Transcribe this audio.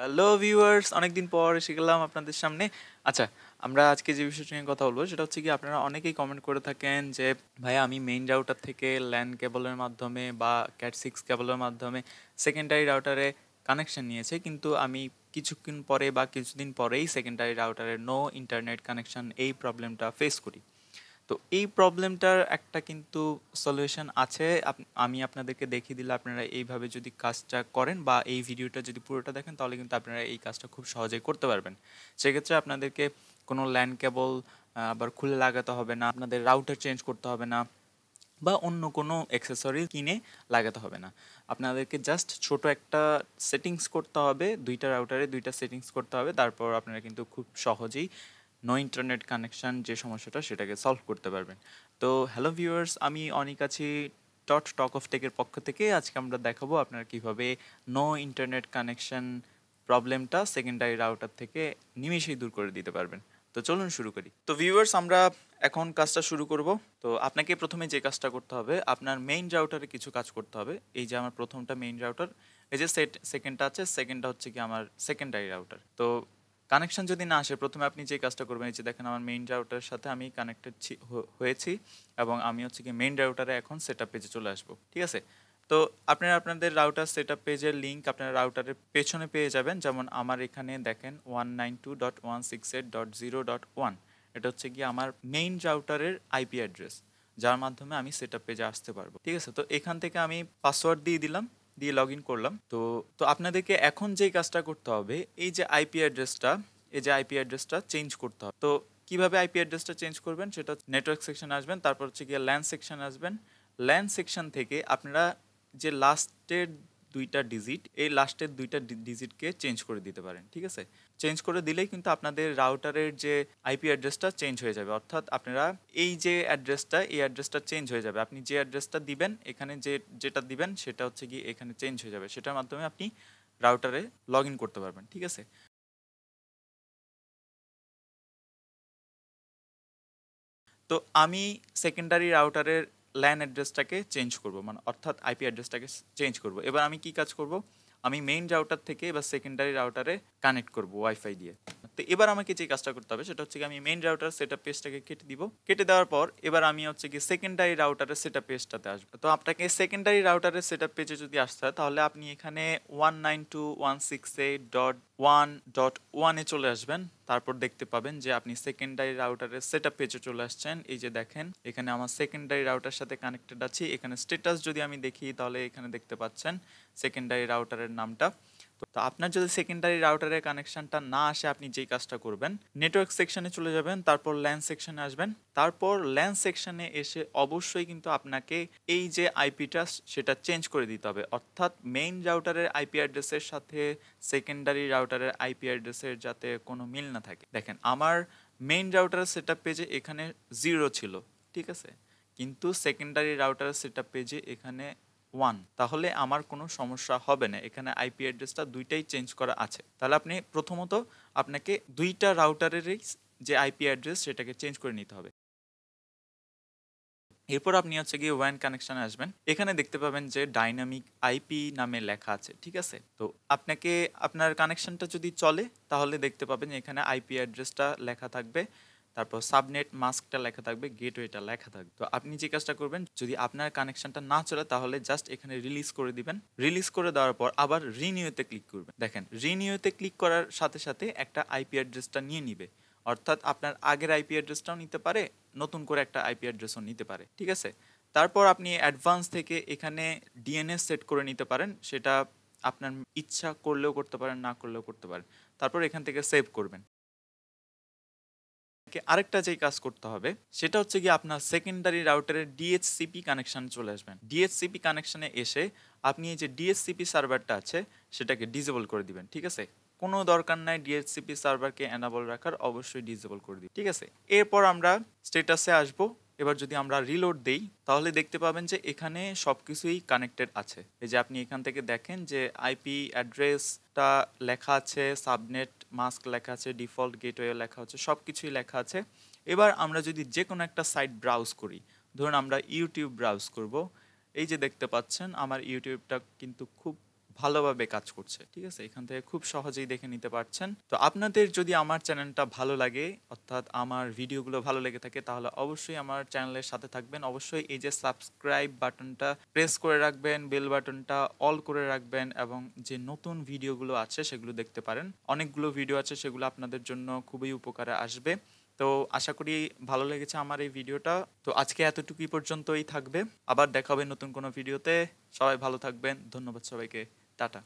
Hello viewers অনেকদিন পর এসে গেলাম আপনাদের সামনে আচ্ছা আমরা আজকে যে বিষয়টি নিয়ে কথা বলবো সেটা হচ্ছে কি আপনারা অনেকেই কমেন্ট করে থাকেন যে ভাই আমি মেইন রাউটার থেকে ল্যান্ড কেবলের মাধ্যমে বা ক্যাট সিক্স কেবলের মাধ্যমে সেকেন্ডারি রাউটারে কানেকশন নিয়েছে কিন্তু আমি কিছুক্ষণ পরে বা কিছুদিন পরেই সেকেন্ডারি রাউটারে নো ইন্টারনেট কানেকশন এই প্রবলেমটা ফেস করি তো এই প্রবলেমটার একটা কিন্তু সলিউশন আছে আমি আপনাদেরকে দেখিয়ে দিলে আপনারা এইভাবে যদি কাজটা করেন বা এই ভিডিওটা যদি পুরোটা দেখেন তাহলে কিন্তু আপনারা এই কাজটা খুব সহজেই করতে পারবেন সেক্ষেত্রে আপনাদেরকে কোনো ল্যান্ড কেবল আবার খুলে লাগাতে হবে না আপনাদের রাউটার চেঞ্জ করতে হবে না বা অন্য কোনো অ্যাক্সেসরি কিনে লাগাতে হবে না আপনাদেরকে জাস্ট ছোট একটা সেটিংস করতে হবে দুইটা রাউটারে দুইটা সেটিংস করতে হবে তারপর আপনারা কিন্তু খুব সহজেই নো ইন্টারনেট কানেকশান যে সমস্যাটা সেটাকে সলভ করতে পারবেন তো হ্যালো ভিউয়ার্স আমি অনেক আছি টট টক অফ টেকের পক্ষ থেকে আজকে আমরা দেখাবো আপনারা কিভাবে নো ইন্টারনেট কানেকশান প্রবলেমটা সেকেন্ডারি রাউটার থেকে নিমেষেই দূর করে দিতে পারবেন তো চলুন শুরু করি তো ভিউয়ার্স আমরা এখন কাজটা শুরু করব তো আপনাকে প্রথমে যে কাজটা করতে হবে আপনার মেইন রাউটারে কিছু কাজ করতে হবে এই যে আমার প্রথমটা মেইন রাউটার এই যে সেট সেকেন্ডটা আছে সেকেন্ডটা হচ্ছে কি আমার সেকেন্ডারি রাউটার তো কানেকশন যদি না আসে প্রথমে আপনি যে কাজটা করবেন এই যে দেখেন আমার মেইন রাউটারের সাথে আমি কানেক্টেড হয়েছি এবং আমি হচ্ছে কি মেইন রাউটারে এখন সেট আপ পেজে চলে আসবো ঠিক আছে তো আপনারা আপনাদের রাউটার সেট আপ পেজের লিঙ্ক আপনারা রাউটারের পেছনে পেয়ে যাবেন যেমন আমার এখানে দেখেন one nine two dot one six eight dot zero dot one এটা হচ্ছে গিয়ে আমার মেইন রাউটারের আইপি অ্যাড্রেস যার মাধ্যমে আমি সেট আপ পেজে আসতে পারবো ঠিক আছে তো এখান থেকে আমি পাসওয়ার্ড দিয়ে দিলাম দিয়ে লগ ইন করলাম তো তো আপনাদেরকে এখন যেই কাজটা করতে হবে এই যে আইপি অ্যাড্রেসটা এই যে আইপি অ্যাড্রেসটা চেঞ্জ করতে হবে তো কীভাবে আইপি অ্যাড্রেসটা চেঞ্জ করবেন সেটা নেটওয়ার্ক সেকশন আসবেন তারপর হচ্ছে গিয়ে ল্যান্ড সেকশন আসবেন ল্যান্ড সেকশন থেকে আপনারা যে লাস্টের দুইটা ডিজিট এই লাস্টের দুইটা ডিজিটকে চেঞ্জ করে দিতে পারেন ঠিক আছে চেঞ্জ করে দিলেই কিন্তু আপনাদের রাউটারের যে আইপি অ্যাড্রেসটা চেঞ্জ হয়ে যাবে অর্থাৎ আপনারা এই যে অ্যাড্রেসটা এই অ্যাড্রেসটা চেঞ্জ হয়ে যাবে আপনি যে অ্যাড্রেসটা দিবেন এখানে যে যেটা দিবেন সেটা হচ্ছে গিয়ে এখানে চেঞ্জ হয়ে যাবে সেটার মাধ্যমে আপনি রাউটারে লগ করতে পারবেন ঠিক আছে তো আমি সেকেন্ডারি রাউটারের ল্যান অ্যাড্রেসটাকে চেঞ্জ করব মানে অর্থাৎ আইপি অ্যাড্রেসটাকে চেঞ্জ করব এবার আমি কি কাজ করব আমি মেইন রাউটার থেকে বা সেকেন্ডারি রাউটারে কানেক্ট করব ওয়াইফাই দিয়ে তো এবার আমাকে যে কাজটা করতে হবে সেটা হচ্ছে কি আমি মেইন রাউটার সেট আপ পেজটাকে কেটে দিব কেটে দেওয়ার পর এবার আমি হচ্ছে কি সেকেন্ডারি রাউটারের সেট আপ পেজটাতে আসবো তো আপনাকে সেকেন্ডারি রাউটারের সেট আপ পেজে যদি আসতে হয় তাহলে আপনি এখানে one nine two one six eight dot one dot ওয়ানে চলে আসবেন তারপর দেখতে পাবেন যে আপনি সেকেন্ডারি রাউটারের সেট আপ পেজে চলে আসছেন এই যে দেখেন এখানে আমার সেকেন্ডারি রাউটার সাথে কানেক্টেড আছি এখানে স্ট্যাটাস যদি আমি দেখি তাহলে এখানে দেখতে পাচ্ছেন সেকেন্ডারি রাউটারের নামটা তো আপনার যদি সেকেন্ডারি রাউটারের কানেকশনটা না আসে আপনি যেই কাজটা করবেন নেটওয়ার্ক সেকশনে চলে যাবেন তারপর ল্যান্ড সেকশনে আসবেন তারপর ল্যান্ড সেকশনে এসে অবশ্যই কিন্তু আপনাকে এই যে আইপিটা সেটা চেঞ্জ করে দিতে হবে অর্থাৎ মেইন রাউটারের আইপি অ্যাড্রেসের সাথে সেকেন্ডারি রাউটারের আইপি অ্যাড্রেসের যাতে কোনো মিল না থাকে দেখেন আমার মেইন রাউটারের সেট আপ পেজে এখানে জিরো ছিল ঠিক আছে কিন্তু সেকেন্ডারি রাউটারের সেট পেজে এখানে ওয়ান তাহলে আমার কোনো সমস্যা হবে না এখানে আইপি অ্যাড্রেসটা দুইটাই চেঞ্জ করা আছে তাহলে আপনি প্রথমত আপনাকে দুইটা রাউটারেরই যে আইপি অ্যাড্রেস সেটাকে চেঞ্জ করে নিতে হবে এরপর আপনি হচ্ছে গিয়ে ওয়ান কানেকশানে আসবেন এখানে দেখতে পাবেন যে ডাইনামিক আইপি নামে লেখা আছে ঠিক আছে তো আপনাকে আপনার কানেকশানটা যদি চলে তাহলে দেখতে পাবেন এখানে আইপি অ্যাড্রেসটা লেখা থাকবে তারপর সাবনেট মাস্কটা লেখা থাকবে গেটওয়েটা লেখা থাকবে তো আপনি যে কাজটা করবেন যদি আপনার কানেকশনটা না চলে তাহলে জাস্ট এখানে রিলিজ করে দিবেন রিলিজ করে দেওয়ার পর আবার রিনিউতে ক্লিক করবেন দেখেন রিনিউতে ক্লিক করার সাথে সাথে একটা আইপি অ্যাড্রেসটা নিয়ে নিবে অর্থাৎ আপনার আগের আইপি অ্যাড্রেসটাও নিতে পারে নতুন করে একটা আইপি অ্যাড্রেসও নিতে পারে ঠিক আছে তারপর আপনি অ্যাডভান্স থেকে এখানে ডিএনএস সেট করে নিতে পারেন সেটা আপনার ইচ্ছা করলেও করতে পারেন না করলেও করতে পারেন তারপর এখান থেকে সেভ করবেন আরেকটা যেই কাজ করতে হবে সেটা হচ্ছে গিয়ে আপনার সেকেন্ডারি রাউটারের ডিএসসিপি কানেকশান চলে আসবেন ডিএসসিপি কানেকশানে এসে আপনি এই যে ডিএসসিপি সার্ভারটা আছে সেটাকে ডিজেবল করে দিবেন ঠিক আছে কোনো দরকার নাই ডিএসসিপি সার্ভারকে অ্যানাবল রাখার অবশ্যই ডিজেবল করে দিই ঠিক আছে এরপর আমরা স্টেটাসে আসব এবার যদি আমরা রিলোড দেই তাহলে দেখতে পাবেন যে এখানে সব কিছুই কানেক্টেড আছে এই যে আপনি এখান থেকে দেখেন যে আইপি অ্যাড্রেসটা লেখা আছে সাবনেট মাস্ক লেখা আছে ডিফল্ট গেটওয়ে লেখা আছে সব কিছুই লেখা আছে এবার আমরা যদি যে কোনো একটা সাইট ব্রাউজ করি ধরুন আমরা ইউটিউব ব্রাউজ করব এই যে দেখতে পাচ্ছেন আমার ইউটিউবটা কিন্তু খুব ভালোভাবে কাজ করছে ঠিক আছে এখান থেকে খুব সহজেই দেখে নিতে পারছেন তো আপনাদের যদি আমার চ্যানেলটা ভালো লাগে অর্থাৎ আমার ভিডিওগুলো ভালো লেগে থাকে তাহলে অবশ্যই আমার চ্যানেলের সাথে থাকবেন অবশ্যই এই যে সাবস্ক্রাইব বাটনটা প্রেস করে রাখবেন বেল বাটনটা অল করে রাখবেন এবং যে নতুন ভিডিওগুলো আছে সেগুলো দেখতে পারেন অনেকগুলো ভিডিও আছে সেগুলো আপনাদের জন্য খুবই উপকারে আসবে তো আশা করি ভালো লেগেছে আমার এই ভিডিওটা তো আজকে এতটুকুই পর্যন্তই থাকবে আবার দেখাবে নতুন কোনো ভিডিওতে সবাই ভালো থাকবেন ধন্যবাদ সবাইকে Tata.